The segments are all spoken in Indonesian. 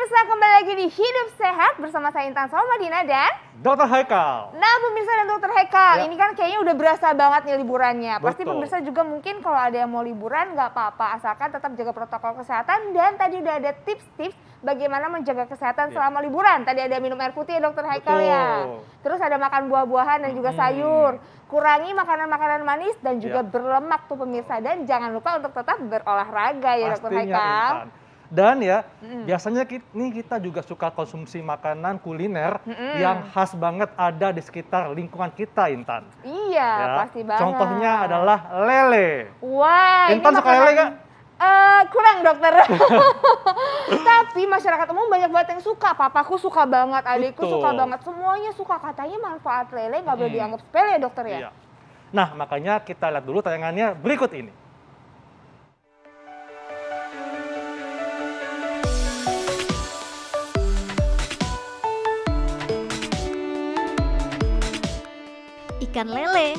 pemirsa kembali lagi di Hidup Sehat bersama saya Intan Salmadina dan Dokter Haikal. Nah pemirsa dan Dokter Haikal, ya. ini kan kayaknya udah berasa banget nih liburannya. Betul. Pasti pemirsa juga mungkin kalau ada yang mau liburan nggak apa-apa, asalkan tetap jaga protokol kesehatan dan tadi udah ada tips-tips bagaimana menjaga kesehatan ya. selama liburan. Tadi ada minum air putih ya Dokter Haikal ya. Betul. ya. Terus ada makan buah-buahan dan juga sayur. Kurangi makanan-makanan manis dan juga ya. berlemak tuh pemirsa dan jangan lupa untuk tetap berolahraga ya Pastinya, Dokter Haikal. Intan. Dan ya, mm. biasanya kita, nih kita juga suka konsumsi makanan kuliner mm. yang khas banget ada di sekitar lingkungan kita, Intan. Iya, ya. pasti banget. Contohnya adalah lele. Wah, Intan suka makanan... lele nggak? Uh, kurang dokter. Tapi masyarakat umum banyak banget yang suka. Papaku suka banget, adikku Betul. suka banget, semuanya suka. Katanya manfaat lele nggak boleh hmm. dianggap sepele ya dokter ya. Iya. Nah makanya kita lihat dulu tayangannya berikut ini. ikan lele.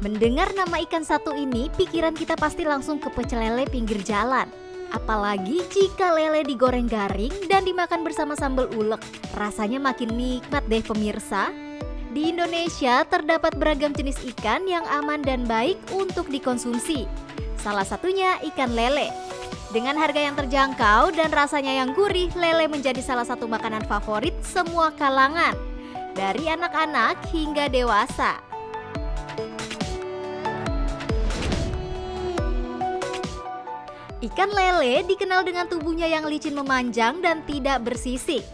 Mendengar nama ikan satu ini, pikiran kita pasti langsung ke pecel lele pinggir jalan. Apalagi jika lele digoreng garing dan dimakan bersama sambal ulek, rasanya makin nikmat deh pemirsa. Di Indonesia terdapat beragam jenis ikan yang aman dan baik untuk dikonsumsi. Salah satunya ikan lele. Dengan harga yang terjangkau dan rasanya yang gurih, lele menjadi salah satu makanan favorit semua kalangan dari anak-anak hingga dewasa. Ikan lele dikenal dengan tubuhnya yang licin memanjang dan tidak bersisik.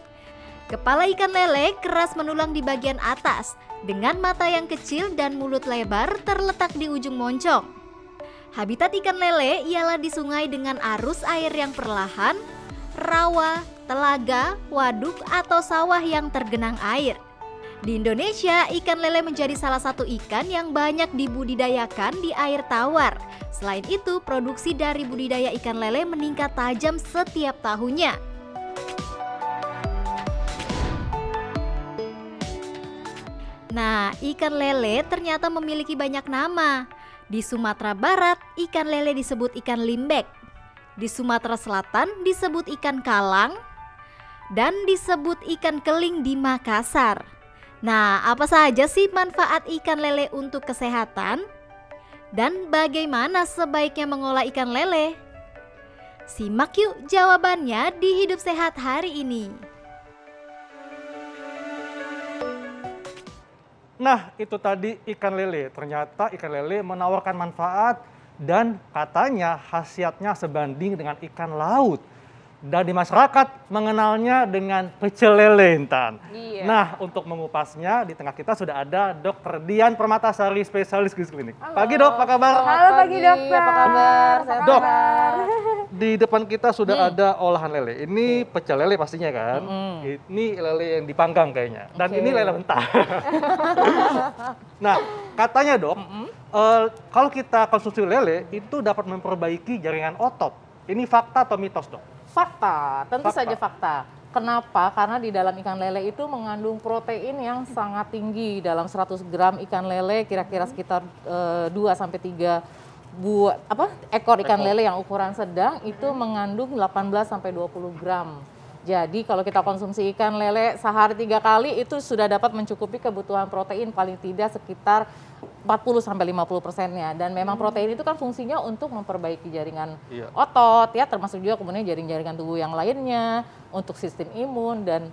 Kepala ikan lele keras menulang di bagian atas, dengan mata yang kecil dan mulut lebar terletak di ujung moncong. Habitat ikan lele ialah di sungai dengan arus air yang perlahan, rawa, telaga, waduk, atau sawah yang tergenang air. Di Indonesia, ikan lele menjadi salah satu ikan yang banyak dibudidayakan di air tawar. Selain itu, produksi dari budidaya ikan lele meningkat tajam setiap tahunnya. Nah, ikan lele ternyata memiliki banyak nama. Di Sumatera Barat, ikan lele disebut ikan limbek. Di Sumatera Selatan disebut ikan kalang dan disebut ikan keling di Makassar. Nah, apa saja sih manfaat ikan lele untuk kesehatan? Dan bagaimana sebaiknya mengolah ikan lele? Simak yuk jawabannya di Hidup Sehat hari ini. Nah, itu tadi ikan lele. Ternyata ikan lele menawarkan manfaat dan katanya khasiatnya sebanding dengan ikan laut dan di masyarakat mengenalnya dengan pecel lele Intan. Iya. Nah, untuk mengupasnya di tengah kita sudah ada Dokter Dian Permatasari spesialis gizi klinik. Halo. Pagi Dok, apa kabar? Halo, Halo pagi, apa kabar? Apa kabar? dok, di depan kita sudah hmm. ada olahan lele. Ini hmm. Iya. pecel lele pastinya kan. Hmm. Ini lele yang dipanggang kayaknya. Dan okay. ini lele mentah. nah, katanya Dok, hmm. uh, kalau kita konsumsi lele itu dapat memperbaiki jaringan otot. Ini fakta atau mitos Dok? Fakta, tentu fakta. saja fakta. Kenapa? Karena di dalam ikan lele itu mengandung protein yang sangat tinggi. Dalam 100 gram ikan lele kira-kira hmm. sekitar uh, eh, 2 sampai 3 buat apa ekor ikan lele yang ukuran sedang itu hmm. mengandung 18 sampai 20 gram. Jadi kalau kita konsumsi ikan lele sehari tiga kali itu sudah dapat mencukupi kebutuhan protein paling tidak sekitar 40 sampai 50 persennya dan memang hmm. protein itu kan fungsinya untuk memperbaiki jaringan iya. otot ya termasuk juga kemudian jaring-jaringan tubuh yang lainnya untuk sistem imun dan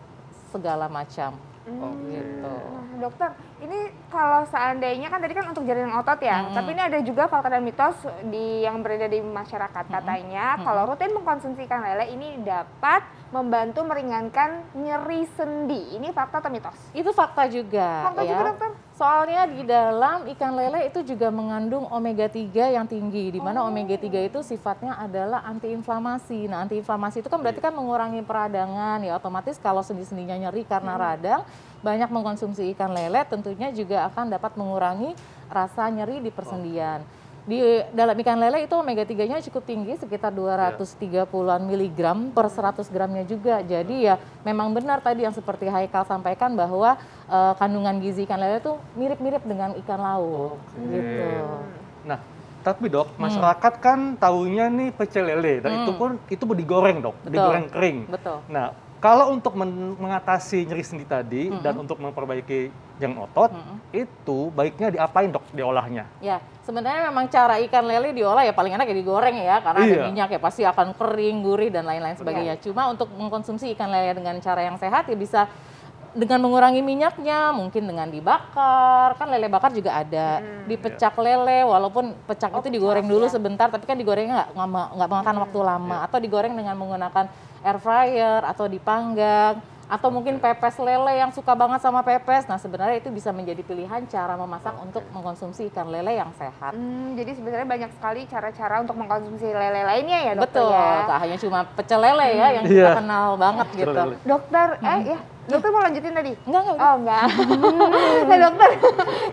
segala macam. Hmm. Gitu. Nah, dokter, ini kalau seandainya kan tadi kan untuk jaringan otot ya, hmm. tapi ini ada juga fakta dan mitos di yang beredar di masyarakat hmm. katanya hmm. kalau rutin mengkonsumsi ikan lele ini dapat membantu meringankan nyeri sendi. Ini fakta atau mitos? Itu fakta juga. Fakta ya. juga dokter. Soalnya di dalam ikan lele itu juga mengandung omega 3 yang tinggi, di mana oh. omega 3 itu sifatnya adalah antiinflamasi. Nah, antiinflamasi itu kan berarti iya. kan mengurangi peradangan ya, otomatis kalau sendi-sendinya nyeri karena hmm. radang, banyak mengkonsumsi ikan lele tentunya juga akan dapat mengurangi rasa nyeri di persendian. Oh di dalam ikan lele itu omega 3-nya cukup tinggi sekitar 230-an iya. miligram per 100 gramnya juga. Jadi ya memang benar tadi yang seperti Haikal sampaikan bahwa uh, kandungan gizi ikan lele itu mirip-mirip dengan ikan laut okay. gitu. Nah, tapi dok, hmm. masyarakat hmm. kan tahunya nih pecel lele, dan hmm. itu pun itu digoreng dok, Betul. digoreng kering. Betul. Nah, kalau untuk men mengatasi nyeri sendi tadi mm -hmm. dan untuk memperbaiki yang otot, mm -hmm. itu baiknya diapain dok diolahnya? Ya, sebenarnya memang cara ikan lele diolah ya paling enak ya digoreng ya, karena iya. ada minyak ya pasti akan kering, gurih dan lain-lain sebagainya. Benar. Cuma untuk mengkonsumsi ikan lele dengan cara yang sehat ya bisa dengan mengurangi minyaknya, mungkin dengan dibakar, kan lele bakar juga ada, hmm, dipecak iya. lele, walaupun pecak oh, itu digoreng dulu ya. sebentar, tapi kan digorengnya nggak nggak makan hmm, waktu lama, iya. atau digoreng dengan menggunakan air fryer atau dipanggang atau mungkin pepes lele yang suka banget sama pepes. Nah, sebenarnya itu bisa menjadi pilihan cara memasak okay. untuk mengkonsumsi ikan lele yang sehat. Hmm, jadi sebenarnya banyak sekali cara-cara untuk mengkonsumsi lele lainnya ya, dokter Betul, ya. tak hanya cuma pecel lele ya hmm. yang yeah. kenal banget iya. gitu. Dokter, eh hmm. ya Dokter mau lanjutin tadi? Enggak, enggak. Oh, enggak. nah, dokter,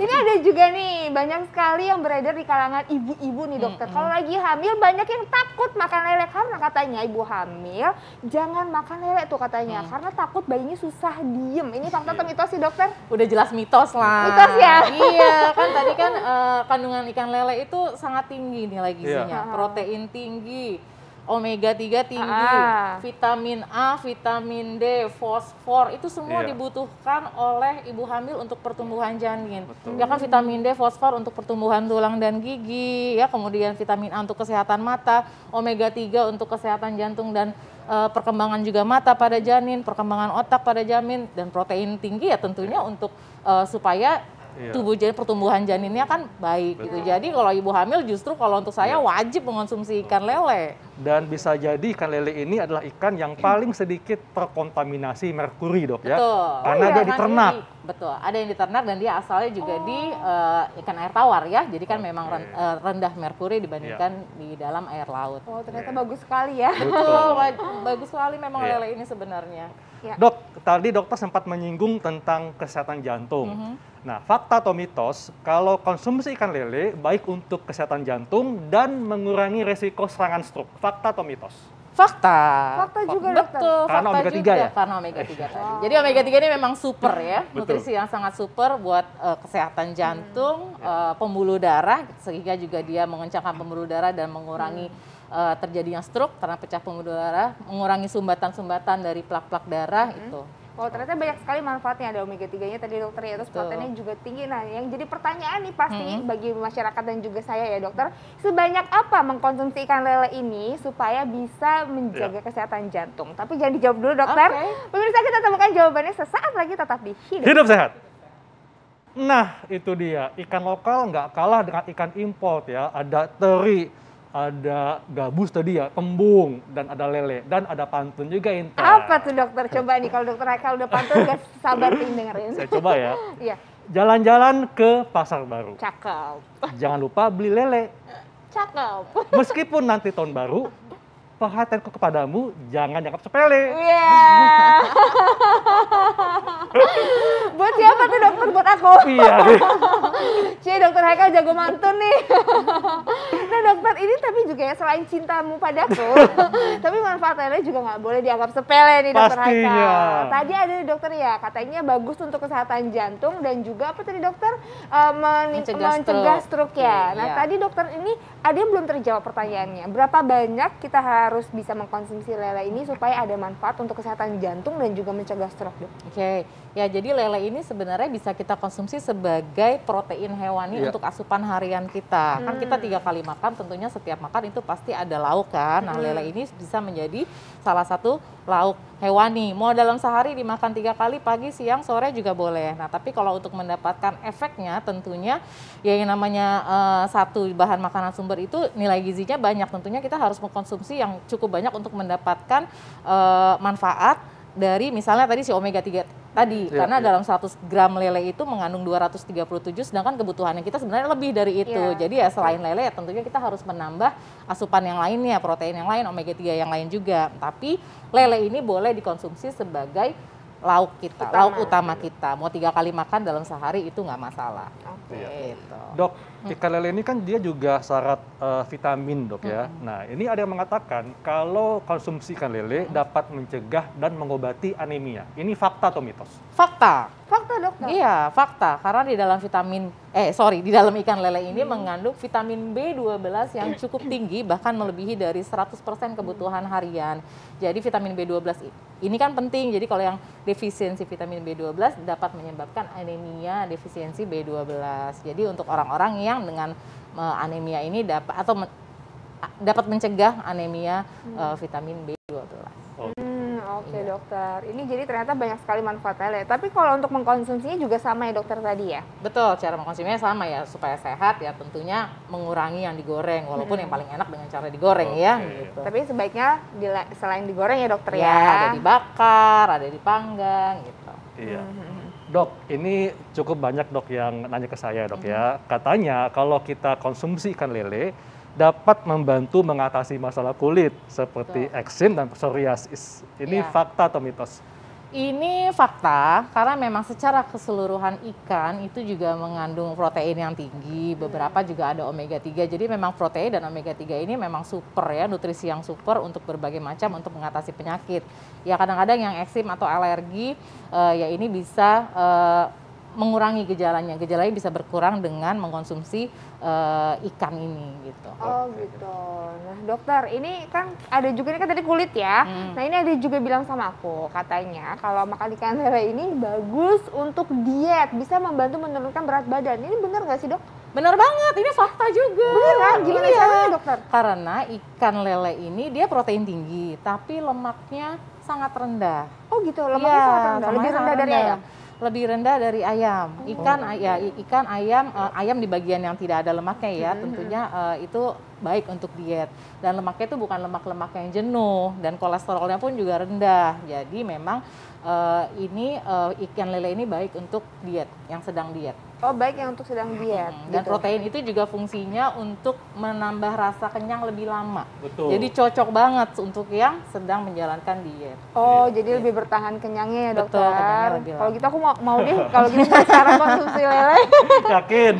ini ada juga nih banyak sekali yang beredar di kalangan ibu-ibu nih, dokter. Mm -hmm. Kalau lagi hamil banyak yang takut makan lele karena katanya ibu hamil jangan makan lele tuh katanya mm. karena takut bayinya susah diem. Ini fakta atau mitos sih, dokter? Udah jelas mitos lah. Mitos ya. iya, kan tadi kan uh, kandungan ikan lele itu sangat tinggi nih lagi isinya, yeah. protein tinggi omega 3 tinggi, ah. vitamin A, vitamin D, fosfor itu semua iya. dibutuhkan oleh ibu hamil untuk pertumbuhan janin. Betul. Ya kan vitamin D, fosfor untuk pertumbuhan tulang dan gigi, ya kemudian vitamin A untuk kesehatan mata, omega 3 untuk kesehatan jantung dan uh, perkembangan juga mata pada janin, perkembangan otak pada janin dan protein tinggi ya tentunya untuk uh, supaya iya. tubuh jadi pertumbuhan janinnya kan baik gitu. Betul. gitu. Jadi kalau ibu hamil justru kalau untuk saya iya. wajib mengonsumsi ikan lele. Dan bisa jadi ikan lele ini adalah ikan yang paling sedikit terkontaminasi merkuri dok ya. Betul. ya. Karena oh, iya, dia diternak. betul, ada yang diternak dan dia asalnya juga oh. di uh, ikan air tawar ya. Jadi kan okay. memang eh, rendah merkuri dibandingkan iya. di dalam air laut. Oh, ternyata yeah. bagus sekali ya. Betul, bagus sekali memang iya. lele ini sebenarnya. Ya. Dok, tadi dokter sempat menyinggung tentang kesehatan jantung. Mm -hmm Nah, fakta atau mitos, kalau konsumsi ikan lele baik untuk kesehatan jantung dan mengurangi resiko serangan stroke. Fakta atau mitos? Fakta. Fakta juga Betul, Fakta Karena fakta omega 3 juga, ya? Karena omega 3 ya? eh. tadi. Jadi omega 3 ini memang super ya, Betul. nutrisi yang sangat super buat uh, kesehatan jantung, hmm. uh, pembuluh darah, sehingga juga dia mengencangkan pembuluh darah dan mengurangi hmm terjadinya stroke karena pecah pembuluh darah, mengurangi sumbatan-sumbatan dari plak-plak darah -hmm. itu. Oh ternyata banyak sekali manfaatnya ada omega 3-nya tadi dokter ya, terus Betul. proteinnya juga tinggi. Nah, yang jadi pertanyaan nih pasti hmm. bagi masyarakat dan juga saya ya dokter, sebanyak apa mengkonsumsi ikan lele ini supaya bisa menjaga ya. kesehatan jantung? Tapi jangan dijawab dulu dokter. Okay. Pemirsa kita temukan jawabannya sesaat lagi tetap di Hidup, hidup Sehat. Nah, itu dia. Ikan lokal nggak kalah dengan ikan import ya. Ada teri, ada gabus tadi ya, tembung, dan ada lele, dan ada pantun juga Intan. Apa tuh dokter? Coba nih kalau dokter Haikal udah pantun gak sabar nih dengerin. Saya coba ya. Iya. Jalan-jalan ke pasar baru. Cakep. Jangan lupa beli lele. Cakep. Meskipun nanti tahun baru, perhatianku kepadamu jangan dianggap sepele. Iya. buat siapa tuh dokter buat aku? Iya. Cie dokter Haikal jago mantun nih. nah dokter ini tapi juga ya selain cintamu padaku, tapi manfaatnya juga nggak boleh dianggap sepele nih dokter Pastinya. Haikal. Iya. Tadi ada dokter ya katanya bagus untuk kesehatan jantung dan juga apa tadi dokter uh, men mencegah, mencegah stroke. ya. Nah iya. tadi dokter ini ada yang belum terjawab pertanyaannya. Berapa banyak kita harus harus bisa mengkonsumsi lele ini supaya ada manfaat untuk kesehatan jantung dan juga mencegah stroke. Oke, okay. Ya, jadi lele ini sebenarnya bisa kita konsumsi sebagai protein hewani yeah. untuk asupan harian kita. Hmm. Kan kita hmm. tiga kali makan, tentunya setiap makan itu pasti ada lauk kan. Nah, hmm. lele iya. ini bisa menjadi salah satu lauk hewani. Mau dalam sehari dimakan tiga kali, pagi, siang, sore juga boleh. Nah, tapi kalau untuk mendapatkan efeknya, tentunya ya yang namanya uh, satu bahan makanan sumber itu nilai gizinya banyak. Tentunya kita harus mengkonsumsi yang cukup banyak untuk mendapatkan uh, manfaat dari misalnya tadi si omega 3 tadi ya, karena ya. dalam 100 gram lele itu mengandung 237 sedangkan kebutuhannya kita sebenarnya lebih dari itu. Ya. Jadi ya selain lele ya tentunya kita harus menambah asupan yang lainnya, protein yang lain, omega 3 yang lain juga. Tapi lele ini boleh dikonsumsi sebagai lauk kita, utama. lauk utama kita. Mau tiga kali makan dalam sehari itu nggak masalah. Oke. Okay. Iya. Gitu. Dok, Ikan lele ini kan dia juga syarat uh, vitamin dok ya. Hmm. Nah ini ada yang mengatakan kalau konsumsi ikan lele hmm. dapat mencegah dan mengobati anemia. Ini fakta atau mitos? Fakta. Fakta dok. Iya fakta karena di dalam vitamin eh sorry di dalam ikan lele ini hmm. mengandung vitamin B12 yang cukup tinggi bahkan melebihi dari 100% kebutuhan harian. Jadi vitamin B12 ini kan penting. Jadi kalau yang defisiensi vitamin B12 dapat menyebabkan anemia defisiensi B12. Jadi untuk orang-orang yang yang dengan uh, anemia ini dapat atau men, dapat mencegah anemia e, hmm. uh, vitamin B12. Oh. Hmm, Oke okay, iya. dokter, ini jadi ternyata banyak sekali manfaatnya Tapi kalau untuk mengkonsumsinya juga sama ya dokter tadi ya? Betul, cara mengkonsumsinya sama ya supaya sehat ya tentunya mengurangi yang digoreng walaupun hmm. yang paling enak dengan cara digoreng okay. ya. Gitu. Tapi sebaiknya selain digoreng ya dokter ya? Ya ada dibakar, ada dipanggang gitu. Iya. Hmm. Dok, ini cukup banyak dok yang nanya ke saya dok ya. Mm-hmm. Katanya kalau kita konsumsi ikan lele dapat membantu mengatasi masalah kulit seperti eksim dan psoriasis. Ini yeah. fakta atau mitos? Ini fakta karena memang secara keseluruhan ikan itu juga mengandung protein yang tinggi, hmm. beberapa juga ada omega 3. Jadi memang protein dan omega 3 ini memang super ya, nutrisi yang super untuk berbagai macam untuk mengatasi penyakit. Ya kadang-kadang yang eksim atau alergi eh, ya ini bisa eh, mengurangi gejalanya. Gejalanya bisa berkurang dengan mengkonsumsi uh, ikan ini gitu. Oh gitu. Nah dokter, ini kan ada juga ini kan tadi kulit ya. Hmm. Nah ini ada juga bilang sama aku katanya kalau makan ikan lele ini bagus untuk diet, bisa membantu menurunkan berat badan. Ini benar nggak sih dok? Benar banget, ini fakta juga. Beneran? Iya. Gimana iya. caranya dokter? Karena ikan lele ini dia protein tinggi, tapi lemaknya sangat rendah. Oh gitu, lemaknya ya, sangat rendah. Lebih rendah, rendah dari ayam lebih rendah dari ayam. Ikan oh. ya ikan ayam uh, ayam di bagian yang tidak ada lemaknya ya, hmm. tentunya uh, itu baik untuk diet. Dan lemaknya itu bukan lemak-lemak yang jenuh dan kolesterolnya pun juga rendah. Jadi memang uh, ini uh, ikan lele ini baik untuk diet yang sedang diet. Oh baik yang untuk sedang diet. Hmm, gitu. Dan protein itu juga fungsinya untuk menambah rasa kenyang lebih lama. Betul. Jadi cocok banget untuk yang sedang menjalankan diet. Oh diet. Iya. jadi lebih bertahan kenyangnya ya dokter. Betul, kenyangnya Kalau gitu aku mau, mau deh kalau gitu sekarang konsumsi lele. Yakin.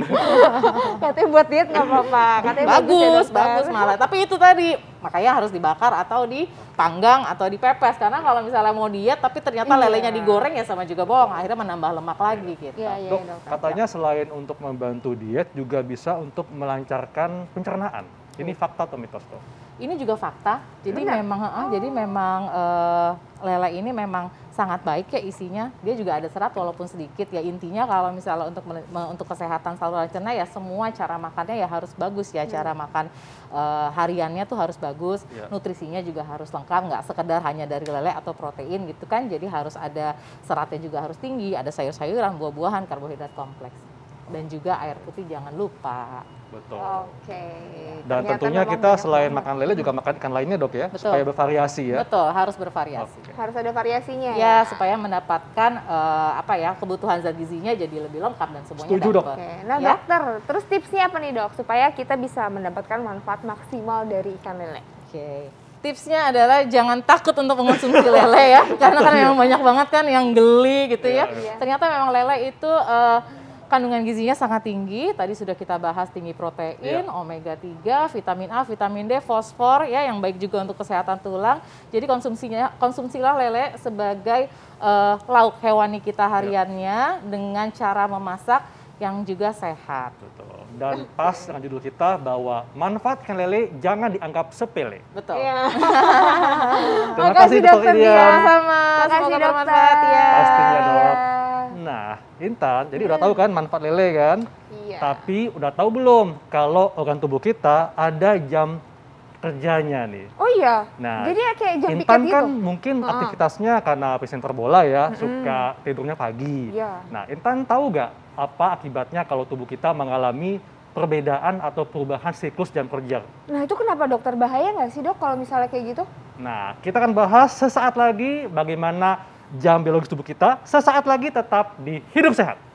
Katanya buat diet nggak apa-apa. Katanya bagus ya, bagus malah. Tapi itu tadi makanya harus dibakar atau dipanggang atau dipepes karena kalau misalnya mau diet tapi ternyata iya. lelenya digoreng ya sama juga bohong. Akhirnya menambah lemak lagi gitu. Iya, iya, dok, katanya selain untuk membantu diet juga bisa untuk melancarkan pencernaan. Ini fakta atau mitos tuh? Ini juga fakta. Jadi ya, memang, oh. jadi memang uh, lele ini memang sangat baik ya isinya. Dia juga ada serat walaupun sedikit. Ya intinya kalau misalnya untuk untuk kesehatan saluran cerna ya semua cara makannya ya harus bagus ya. Iya. Cara makan uh, hariannya tuh harus bagus. Yeah. Nutrisinya juga harus lengkap. Nggak sekedar hanya dari lele atau protein gitu kan. Jadi harus ada seratnya juga harus tinggi. Ada sayur-sayuran, buah-buahan, karbohidrat kompleks dan juga air putih jangan lupa. Betul. Oke. Dan tentunya kita selain makan lele juga makan ikan lainnya dok ya, Betul. supaya bervariasi ya. Betul, harus bervariasi. Okay. Harus ada variasinya. Ya, ya supaya mendapatkan uh, apa ya kebutuhan zat gizinya jadi lebih lengkap dan semuanya. Setuju dok. Oke. Nah ya? dokter, terus tipsnya apa nih dok supaya kita bisa mendapatkan manfaat maksimal dari ikan lele? Oke. tipsnya adalah jangan takut untuk mengonsumsi lele ya karena kan iya. memang banyak banget kan yang geli gitu ya iya, iya. ternyata memang lele itu uh, kandungan gizinya sangat tinggi. Tadi sudah kita bahas tinggi protein, yeah. omega 3, vitamin A, vitamin D, fosfor ya yang baik juga untuk kesehatan tulang. Jadi konsumsinya konsumsilah lele sebagai uh, lauk hewani kita iya. hariannya yeah. dengan cara memasak yang juga sehat. Betul. Dan pas dengan judul kita bahwa manfaatkan lele jangan dianggap sepele. Betul. Ya. Terima kasih, dokter Dian. Sama. Terima kasih dokter. ya. Pastinya dok. Nah, Intan, jadi hmm. udah iya. tahu kan manfaat lele kan? Iya. Tapi udah tahu belum kalau organ tubuh kita ada jam kerjanya nih. Oh iya. Nah, jadi kayak jam Intan kan gitu? mungkin uh aktivitasnya karena presenter bola ya, -hmm. suka tidurnya pagi. Iya. Nah, Intan tahu nggak apa akibatnya kalau tubuh kita mengalami perbedaan atau perubahan siklus jam kerja? Nah, itu kenapa dokter bahaya nggak sih dok kalau misalnya kayak gitu? Nah, kita akan bahas sesaat lagi bagaimana jam biologis tubuh kita. Sesaat lagi tetap di Hidup Sehat.